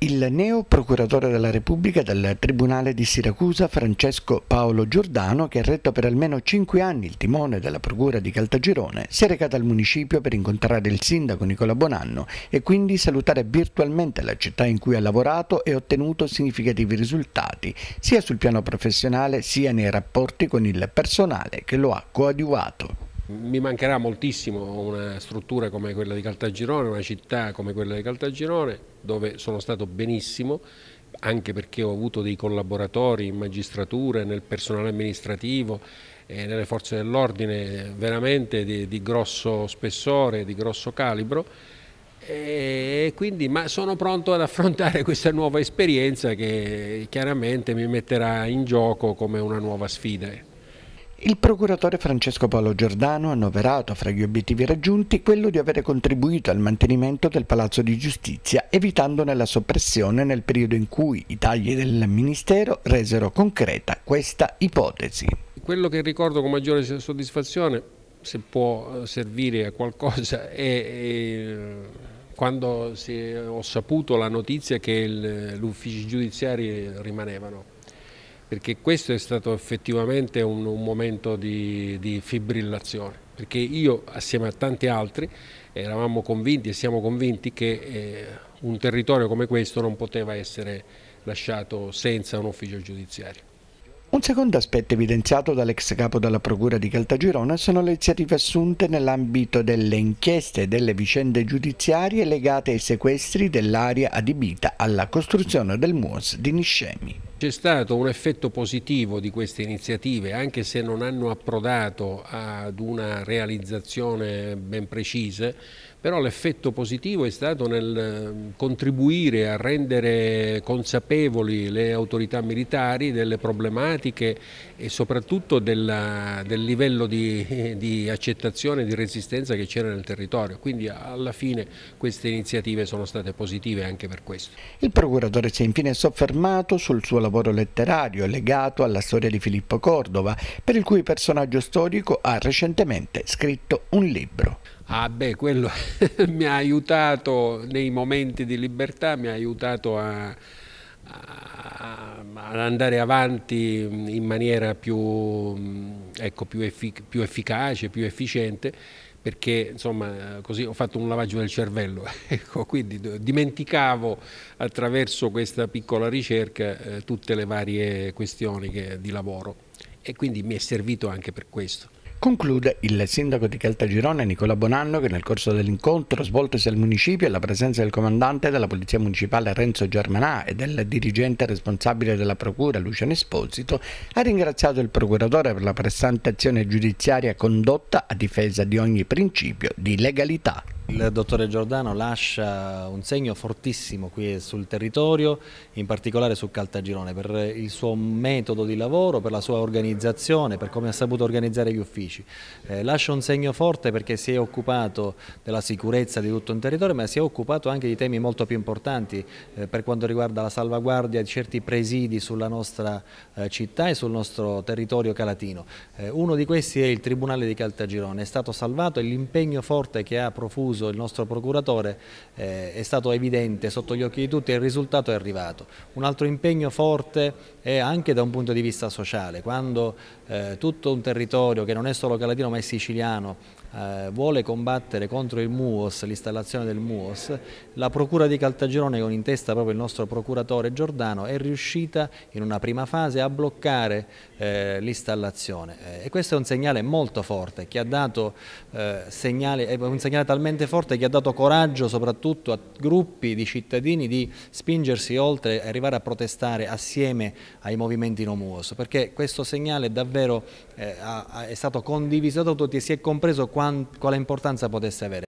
Il neo procuratore della Repubblica del Tribunale di Siracusa, Francesco Paolo Giordano, che ha retto per almeno cinque anni il timone della Procura di Caltagirone, si è recato al municipio per incontrare il sindaco Nicola Bonanno e quindi salutare virtualmente la città in cui ha lavorato e ottenuto significativi risultati, sia sul piano professionale sia nei rapporti con il personale che lo ha coadiuvato. Mi mancherà moltissimo una struttura come quella di Caltagirone, una città come quella di Caltagirone, dove sono stato benissimo, anche perché ho avuto dei collaboratori in magistratura, nel personale amministrativo, e eh, nelle forze dell'ordine veramente di, di grosso spessore, di grosso calibro. Quindi, ma sono pronto ad affrontare questa nuova esperienza che chiaramente mi metterà in gioco come una nuova sfida. Il procuratore Francesco Paolo Giordano ha annoverato fra gli obiettivi raggiunti quello di avere contribuito al mantenimento del Palazzo di Giustizia, evitandone la soppressione nel periodo in cui i tagli del Ministero resero concreta questa ipotesi. Quello che ricordo con maggiore soddisfazione, se può eh, servire a qualcosa, è quando ho saputo la notizia che gli uffici giudiziari rimanevano perché questo è stato effettivamente un, un momento di, di fibrillazione perché io assieme a tanti altri eravamo convinti e siamo convinti che eh, un territorio come questo non poteva essere lasciato senza un ufficio giudiziario. Un secondo aspetto evidenziato dall'ex capo della Procura di Caltagirona sono le iniziative assunte nell'ambito delle inchieste e delle vicende giudiziarie legate ai sequestri dell'area adibita alla costruzione del MUOS di Niscemi. C'è stato un effetto positivo di queste iniziative, anche se non hanno approdato ad una realizzazione ben precisa, però l'effetto positivo è stato nel eh, contribuire a rendere consapevoli le autorità militari delle problematiche e soprattutto della, del livello di, di accettazione e di resistenza che c'era nel territorio, quindi alla fine queste iniziative sono state positive anche per questo. Il procuratore si è infine soffermato sul suo lavoro letterario legato alla storia di Filippo Cordova, per il cui personaggio storico ha recentemente scritto un libro. Ah beh, quello mi ha aiutato nei momenti di libertà, mi ha aiutato a, a, ad andare avanti in maniera più, mm, ecco, più, effic più efficace, più efficiente perché insomma così ho fatto un lavaggio del cervello, ecco, quindi dimenticavo attraverso questa piccola ricerca eh, tutte le varie questioni che, di lavoro e quindi mi è servito anche per questo. Conclude il sindaco di Caltagirone Nicola Bonanno che nel corso dell'incontro svoltosi al municipio alla presenza del comandante della Polizia Municipale Renzo Germanà e del dirigente responsabile della Procura Luciano Esposito ha ringraziato il procuratore per la prestante azione giudiziaria condotta a difesa di ogni principio di legalità. Il dottore Giordano lascia un segno fortissimo qui sul territorio, in particolare su Caltagirone, per il suo metodo di lavoro, per la sua organizzazione, per come ha saputo organizzare gli uffici. Eh, lascia un segno forte perché si è occupato della sicurezza di tutto un territorio, ma si è occupato anche di temi molto più importanti eh, per quanto riguarda la salvaguardia di certi presidi sulla nostra eh, città e sul nostro territorio calatino. Eh, uno di questi è il Tribunale di Caltagirone, è stato salvato e l'impegno forte che ha profuso Mancuso, il nostro procuratore, eh, è stato evidente sotto gli occhi di tutti e il risultato è arrivato. Un altro impegno forte è anche da un punto di vista sociale, quando eh, tutto un territorio che non è solo calatino ma è siciliano eh, vuole combattere contro il MUOS, l'installazione del MUOS, la Procura di Caltagirone con in testa proprio il nostro procuratore Giordano è riuscita in una prima fase a bloccare eh, l'installazione eh, e questo è un segnale molto forte, che ha dato, eh, segnale, è un segnale talmente forte che ha dato coraggio soprattutto a gruppi di cittadini di spingersi oltre e arrivare a protestare assieme ai movimenti no MUOS, perché questo segnale davvero è stato condiviso da tutti e si è compreso qual, quale importanza potesse avere.